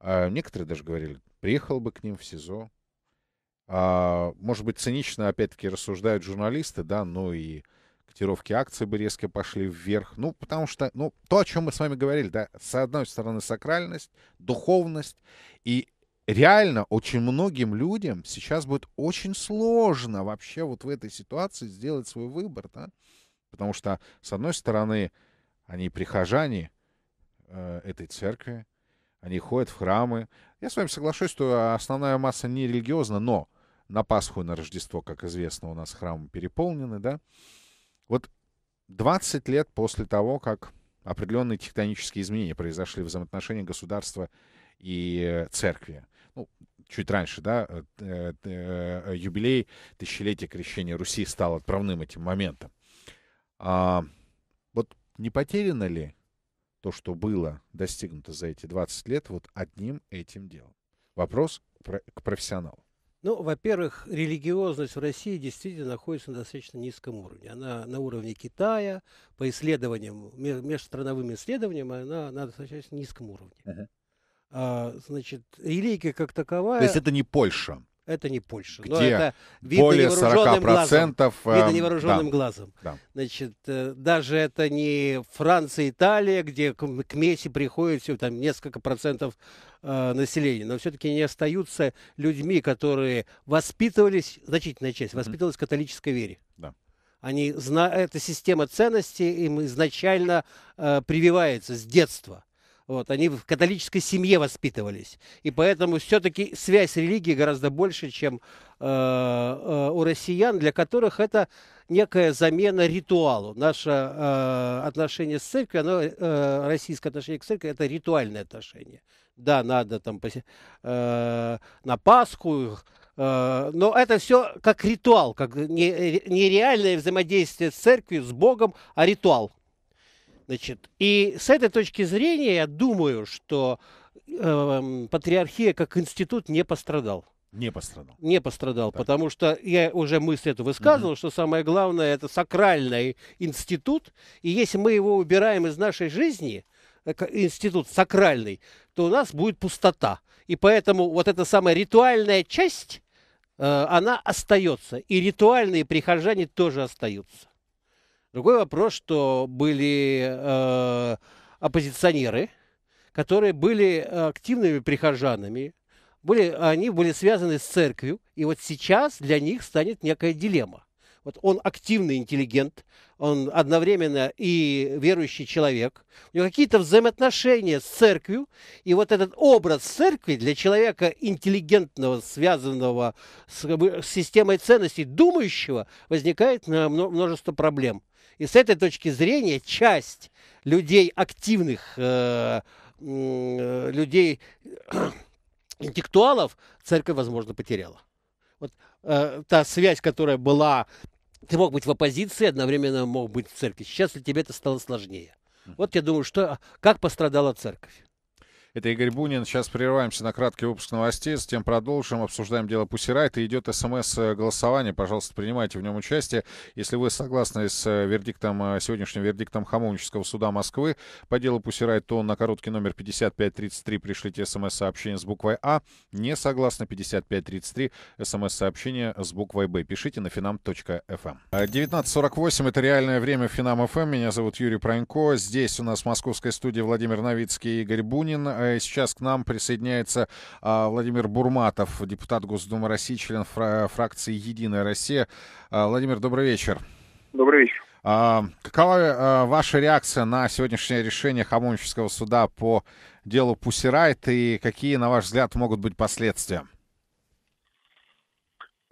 А некоторые даже говорили, приехал бы к ним в СИЗО. А, может быть, цинично, опять-таки, рассуждают журналисты, да, но ну и котировки акций бы резко пошли вверх. Ну, потому что, ну, то, о чем мы с вами говорили, да, с одной стороны сакральность, духовность, и реально очень многим людям сейчас будет очень сложно вообще вот в этой ситуации сделать свой выбор, да? Потому что, с одной стороны, они прихожане э, этой церкви, они ходят в храмы. Я с вами соглашусь, что основная масса не религиозна, но на Пасху и на Рождество, как известно, у нас храмы переполнены, да? Вот 20 лет после того, как определенные тектонические изменения произошли в взаимоотношениях государства и э, церкви, чуть раньше, да, э, э, э, юбилей тысячелетия крещения Руси стал отправным этим моментом. А, вот не потеряно ли то, что было достигнуто за эти 20 лет вот одним этим делом? Вопрос к профессионалу. Ну, во-первых, религиозность в России действительно находится на достаточно низком уровне. Она на уровне Китая, по исследованиям, межстрановым исследованиям, она на достаточно низком уровне. Uh-huh. А, значит, религия как таковая... То есть это не Польша? Это не Польша. Где но это видно более 40% процентов... Глазом, видно эм, невооруженным да, глазом. Да. Значит, э, даже это не Франция, Италия, где к Месси приходит все, там несколько процентов э, населения. Но все-таки не остаются людьми, которые воспитывались, значительная часть, воспитывалась mm-hmm. в католической вере. Да. Они, эта система ценностей им изначально э, прививается с детства. Вот, они в католической семье воспитывались. И поэтому все-таки связь религии гораздо больше, чем э, э, у россиян, для которых это некая замена ритуалу. Наше э, отношение с церковью, оно, э, российское отношение к церкви, это ритуальное отношение. Да, надо там э, на Пасху, э, но это все как ритуал, как нереальное взаимодействие с церковью, с Богом, а ритуал. Значит, и с этой точки зрения я думаю, что э, патриархия как институт не пострадал. Не пострадал. Не пострадал, так. потому что я уже мысль эту высказывал, угу. что самое главное это сакральный институт, и если мы его убираем из нашей жизни, э, институт сакральный, то у нас будет пустота. И поэтому вот эта самая ритуальная часть, э, она остается, и ритуальные прихожане тоже остаются. Другой вопрос, что были э, оппозиционеры, которые были активными прихожанами, были, они были связаны с церковью, и вот сейчас для них станет некая дилемма. Вот он активный интеллигент, он одновременно и верующий человек. У него какие-то взаимоотношения с церковью. И вот этот образ церкви для человека интеллигентного, связанного с, с системой ценностей, думающего, возникает множество проблем. И с этой точки зрения часть людей активных, э, э, людей, э, интеллектуалов, церковь, возможно, потеряла. Вот э, та связь, которая была, ты мог быть в оппозиции, одновременно мог быть в церкви. Сейчас для тебя это стало сложнее. Вот я думаю, что как пострадала церковь. Это Игорь Бунин. Сейчас прерываемся на краткий выпуск новостей, затем продолжим, обсуждаем дело Пусирайт. И идет смс-голосование. Э, Пожалуйста, принимайте в нем участие. Если вы согласны с э, вердиктом, э, сегодняшним вердиктом Хамовнического суда Москвы по делу Пусирайт, то на короткий номер 5533 пришлите смс-сообщение с буквой А. Не согласны 5533 смс-сообщение с буквой Б. Пишите на finam.fm. 19.48 — это реальное время финам.фм. Эм. Меня зовут Юрий Пронько. Здесь у нас в московской студии Владимир Новицкий и Игорь Бунин. Э, сейчас к нам присоединяется а, Владимир Бурматов, депутат Госдумы России, член фракции «Единая Россия». А, Владимир, добрый вечер. Добрый вечер. А, какова ваша реакция на сегодняшнее решение Хамовнического суда по делу Пусирайт и какие, на ваш взгляд, могут быть последствия?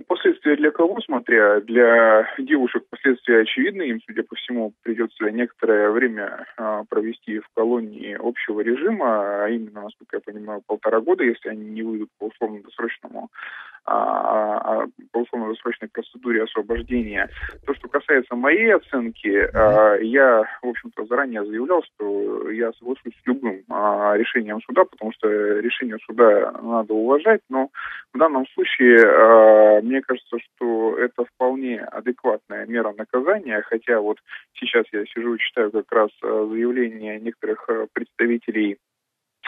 Последствия Последствия для кого, смотря, для девушек последствия очевидны, им, судя по всему, придется некоторое время а, провести в колонии общего режима, а именно, насколько я понимаю, полтора года, если они не выйдут по условно-досрочному а, а, по условно-досрочной процедуре освобождения. То, что касается моей оценки, я, в общем-то, заранее заявлял, что я соглашусь с любым решением суда, потому что решение суда надо уважать, но в данном случае, мне кажется, кажется, что это вполне адекватная мера наказания, хотя вот сейчас я сижу и читаю как раз э, заявление некоторых э, представителей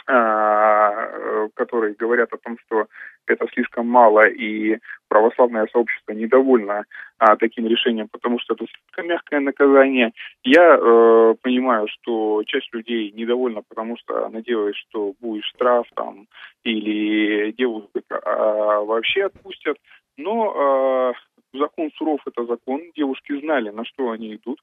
а, которые говорят о том, что это слишком мало, и православное сообщество недовольно а, таким решением, потому что это слишком мягкое наказание. Я э, понимаю, что часть людей недовольна, потому что надеялась, что будет штраф там, или девушек а, вообще отпустят, но э, закон суров – это закон. Девушки знали, на что они идут,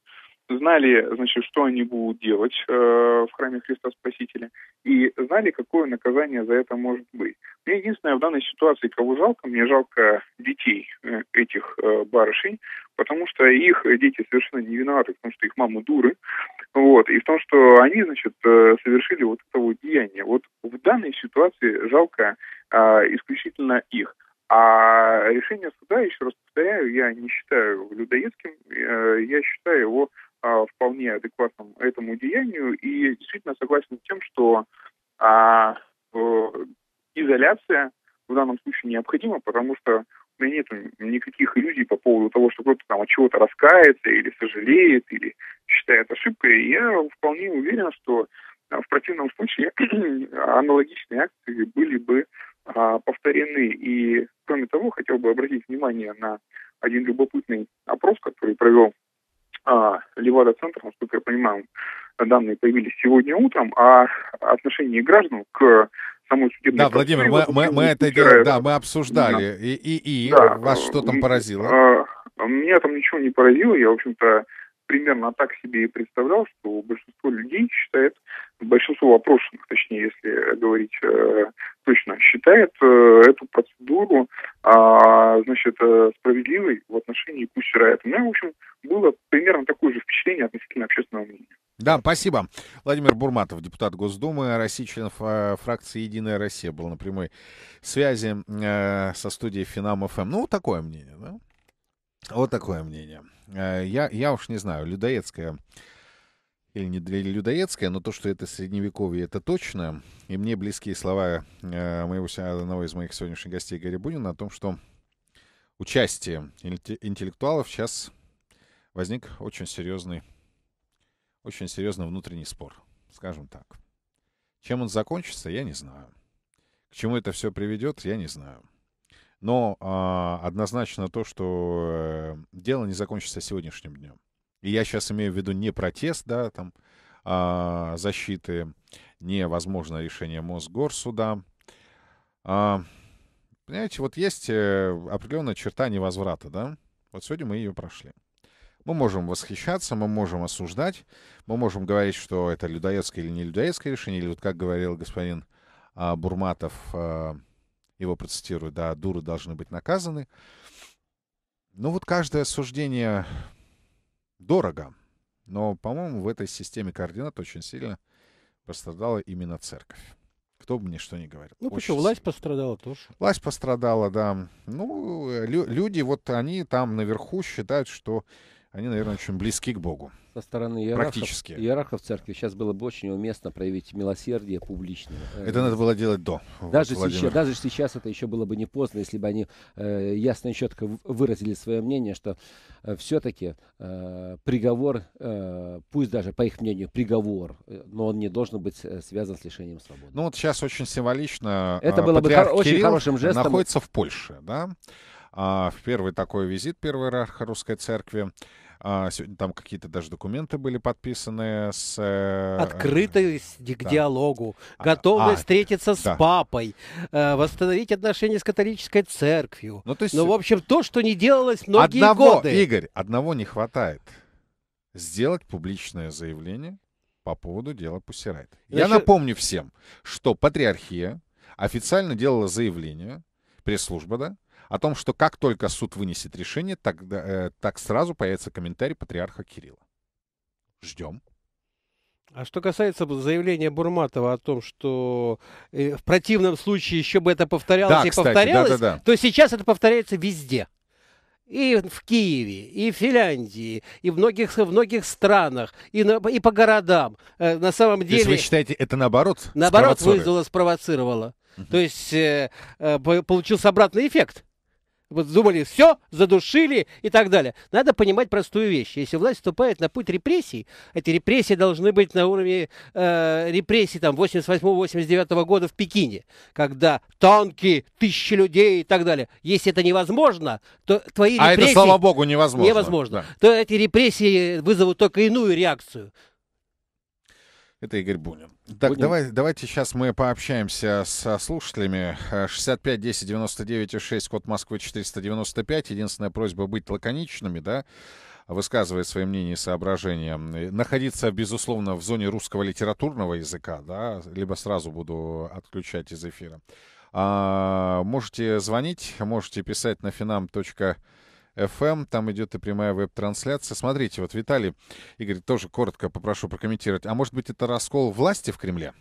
знали, значит, что они будут делать э, в храме Христа Спасителя, и знали, какое наказание за это может быть. Мне единственное в данной ситуации, кого жалко, мне жалко детей э, этих э, барышень, потому что их дети совершенно не виноваты, потому что их мамы дуры, вот, и в том, что они, значит, э, совершили вот это вот деяние. Вот в данной ситуации жалко э, исключительно их. А решение суда, еще раз повторяю, я не считаю людоедским, э, я считаю его а, вполне адекватным этому деянию и действительно согласен с тем, что а, э, изоляция в данном случае необходима, потому что у меня нет никаких иллюзий по поводу того, что кто-то там от чего-то раскается или сожалеет, или считает ошибкой. И я вполне уверен, что а, в противном случае аналогичные акции были бы а, повторены и Кроме того, хотел бы обратить внимание на один любопытный опрос, который провел а, Левада-центр, насколько я понимаю, данные появились сегодня утром, о а отношении граждан к самой судебной Да, Владимир, мы, мы, мы это делаем, да, мы обсуждали. Да. И, и, и да. вас что там поразило? А, меня там ничего не поразило, я, в общем-то, примерно так себе и представлял, что большинство людей считает, большинство опрошенных, точнее, если говорить э, точно, считает э, эту процедуру э, значит, э, справедливой в отношении Куси Это У меня, в общем, было примерно такое же впечатление относительно общественного мнения. Да, спасибо. Владимир Бурматов, депутат Госдумы, России, членов э, фракции «Единая Россия», был на прямой связи э, со студией «Финам-ФМ». Ну, такое мнение, да? Вот такое мнение. Э, я, я уж не знаю, людоедская или не людоедская, но то, что это средневековье, это точно. И мне близкие слова э, моего одного из моих сегодняшних гостей Гарри Бунина о том, что участие интеллектуалов сейчас возник очень серьезный, очень серьезный внутренний спор, скажем так. Чем он закончится, я не знаю. К чему это все приведет, я не знаю. Но э, однозначно то, что э, дело не закончится сегодняшним днем. И я сейчас имею в виду не протест, да, там, э, защиты, не возможное решение Мосгорсуда. Э, понимаете, вот есть э, определенная черта невозврата, да? Вот сегодня мы ее прошли. Мы можем восхищаться, мы можем осуждать, мы можем говорить, что это людоедское или не людоедское решение, или вот как говорил господин а, Бурматов, а, его процитирую, да, дуры должны быть наказаны. Ну вот каждое осуждение дорого, но, по-моему, в этой системе координат очень сильно пострадала именно церковь. Кто бы мне что ни говорил. Ну, почему? Очень... Власть пострадала тоже. Власть пострадала, да. Ну, лю люди, вот они там наверху считают, что они, наверное, очень близки к Богу. Со стороны иерархов, Практически. иерархов церкви сейчас было бы очень уместно проявить милосердие публично. Это надо было делать до. Даже, вот, сейчас, даже сейчас это еще было бы не поздно, если бы они э, ясно и четко выразили свое мнение, что э, все-таки э, приговор, э, пусть даже по их мнению приговор, э, но он не должен быть э, связан с лишением свободы. Ну вот сейчас очень символично. Это э, было бы хор- очень Кирилл хорошим жестом. Находится в Польше, да? а, в первый такой визит, первый иерарх русской церкви. А, Сегодня там какие-то даже документы были подписаны с... Э, Открытость да. к диалогу, а, готовность а, встретиться да. с папой, э, восстановить отношения с католической церковью. Ну, то есть... ну в общем, то, что не делалось многие одного, годы. Игорь, одного не хватает. Сделать публичное заявление по поводу дела Пусирайт. Я напомню всем, что Патриархия официально делала заявление, пресс-служба, да, о том, что как только суд вынесет решение, так, э, так сразу появится комментарий патриарха Кирилла. Ждем. А что касается заявления Бурматова о том, что э, в противном случае еще бы это повторялось да, и кстати, повторялось, да, да, да. то сейчас это повторяется везде. И в Киеве, и в Финляндии, и в многих, в многих странах, и, на, и по городам. Э, на самом деле... То есть вы считаете, это наоборот? Наоборот вызвало, спровоцировало. Угу. То есть э, э, получился обратный эффект вот думали, все, задушили и так далее. Надо понимать простую вещь. Если власть вступает на путь репрессий, эти репрессии должны быть на уровне э, репрессий там 88-89 года в Пекине, когда танки, тысячи людей и так далее. Если это невозможно, то твои а репрессии... А это, слава богу, невозможно. Невозможно. Да. То эти репрессии вызовут только иную реакцию. Это Игорь Бунин. Так, Бунин. Давай, давайте сейчас мы пообщаемся со слушателями. 65 10 99 6, код Москвы 495. Единственная просьба быть лаконичными, да? высказывает свои мнения и соображения, э, находиться, безусловно, в зоне русского литературного языка, да, либо сразу буду отключать из эфира. А, можете звонить, можете писать на finam.com FM, там идет и прямая веб-трансляция. Смотрите, вот Виталий, Игорь, тоже коротко попрошу прокомментировать. А может быть, это раскол власти в Кремле?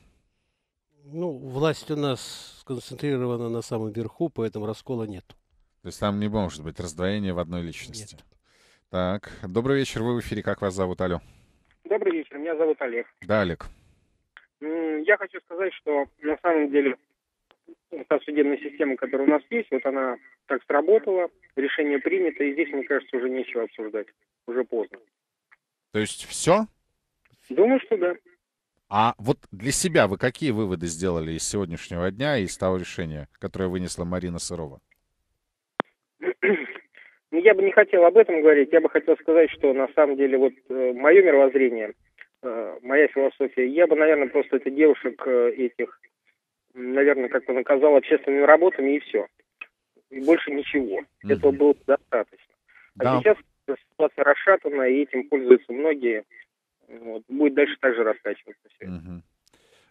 Ну, власть у нас сконцентрирована на самом верху, поэтому раскола нет. То есть там не может быть раздвоение в одной личности? Нет. Так, добрый вечер, вы в эфире, как вас зовут, алло? Добрый вечер, меня зовут Олег. Да, Олег. Я хочу сказать, что на самом деле та судебная система, которая у нас есть, вот она так сработала, решение принято, и здесь, мне кажется, уже нечего обсуждать. Уже поздно. То есть все? Думаю, что да. А вот для себя вы какие выводы сделали из сегодняшнего дня и из того решения, которое вынесла Марина Сырова? Ну, я бы не хотел об этом говорить. Я бы хотел сказать, что на самом деле вот э, мое мировоззрение, э, моя философия, я бы, наверное, просто это девушек э, этих наверное, как-то наказал общественными работами и все. И больше ничего. Угу. Этого было достаточно. А да. сейчас ситуация расшатана, и этим пользуются многие. Вот. Будет дальше так же раскачиваться все это. Угу.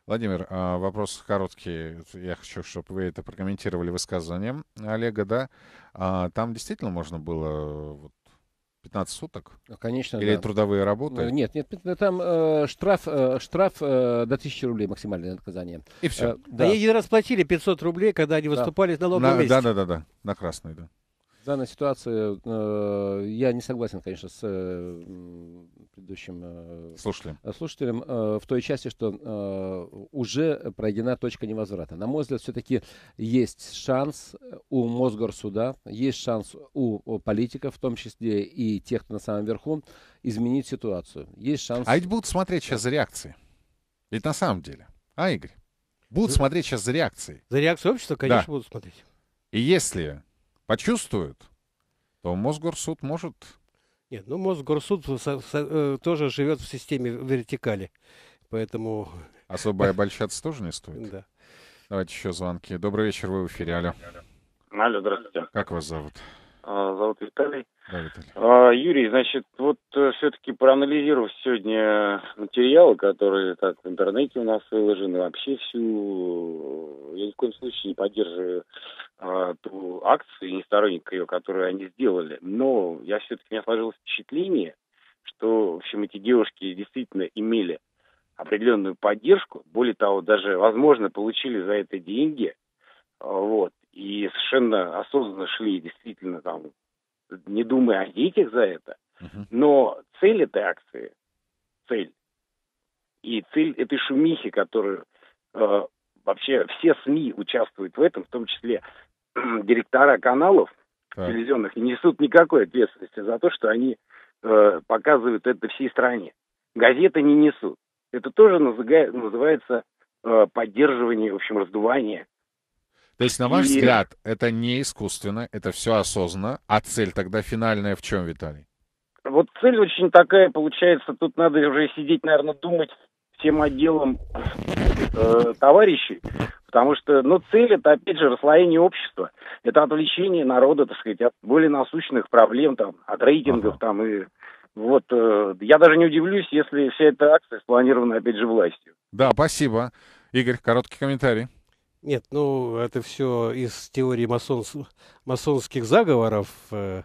Владимир, а, вопрос короткий. Я хочу, чтобы вы это прокомментировали высказыванием Олега, да? А, там действительно можно было вот 15 суток? А, конечно, Или да. трудовые работы? Ну, нет, нет, ну, там э, штраф, э, штраф э, до 1000 рублей максимальное наказание. И все. Э, а да. Они один раз платили 500 рублей, когда они выступали да. с налоговой на, Да, да, да, да, на красную, да данной ситуации э, я не согласен, конечно, с э, предыдущим э, слушателем, э, слушателем э, в той части, что э, уже пройдена точка невозврата. На мой взгляд, все-таки есть шанс у Мосгорсуда, есть шанс у, у политиков, в том числе и тех, кто на самом верху, изменить ситуацию. Есть шанс. А ведь будут смотреть сейчас за реакции. Ведь на самом деле. А, Игорь? Будут да. смотреть сейчас за реакцией. За реакцию общества, конечно, да. будут смотреть. И если почувствуют, то Мосгорсуд может... Нет, ну Мосгорсуд со, со, э, тоже живет в системе вертикали, поэтому... особая обольщаться тоже не стоит? Да. Давайте еще звонки. Добрый вечер, вы в эфире, алло. Алло, здравствуйте. Как вас зовут? А, зовут Виталий. Да, Виталий. А, Юрий, значит, вот э, все-таки проанализировав сегодня материалы, которые так в интернете у нас выложены, вообще всю, я ни в коем случае не поддерживаю а, ту акцию и не сторонник ее, которую они сделали. Но я все-таки, у меня сложилось впечатление, что, в общем, эти девушки действительно имели определенную поддержку, более того, даже, возможно, получили за это деньги, вот и совершенно осознанно шли, действительно, там, не думая о детях за это. Но цель этой акции, цель, и цель этой шумихи, которую э, вообще все СМИ участвуют в этом, в том числе э, директора каналов так. телевизионных, не несут никакой ответственности за то, что они э, показывают это всей стране. Газеты не несут. Это тоже называется э, поддерживание, в общем, раздувание то есть, на ваш и... взгляд, это не искусственно, это все осознанно, а цель тогда финальная в чем, Виталий? Вот цель очень такая, получается, тут надо уже сидеть, наверное, думать всем отделом э, товарищей, потому что, ну, цель это, опять же, расслоение общества, это отвлечение народа, так сказать, от более насущных проблем, там, от рейтингов, ага. там, и вот, э, я даже не удивлюсь, если вся эта акция спланирована, опять же, властью. Да, спасибо. Игорь, короткий комментарий. Нет, ну это все из теории масон... масонских заговоров. Э,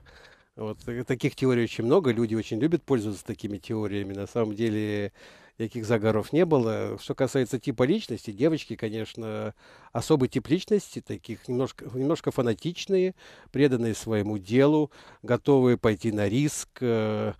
вот э, таких теорий очень много, люди очень любят пользоваться такими теориями. На самом деле никаких заговоров не было. Что касается типа личности, девочки, конечно, особый тип личности, таких немножко, немножко фанатичные, преданные своему делу, готовые пойти на риск. Э,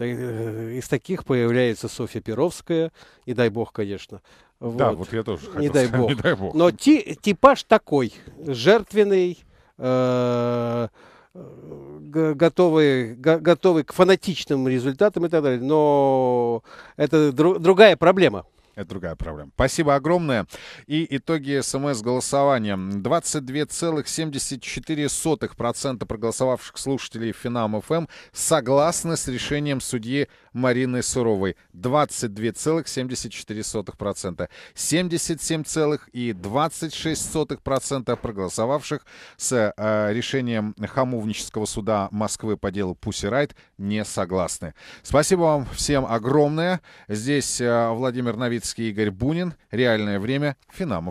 из таких появляется Софья Перовская, и дай бог, конечно. Вот. Да, вот я тоже хотел не дай бог. не дай бог. Но ти типаж такой, жертвенный, э готовы, э, готовы к фанатичным результатам и так далее. Но это дру другая проблема. Это другая проблема. Спасибо огромное. И итоги СМС-голосования. 22,74% проголосовавших слушателей Финам ФМ эм согласны с решением судьи Марины Суровой 22,74%. 77,26% проголосовавших с э, решением Хамовнического суда Москвы по делу Пусси Райт не согласны. Спасибо вам всем огромное. Здесь э, Владимир Новицкий и Игорь Бунин. Реальное время. Финам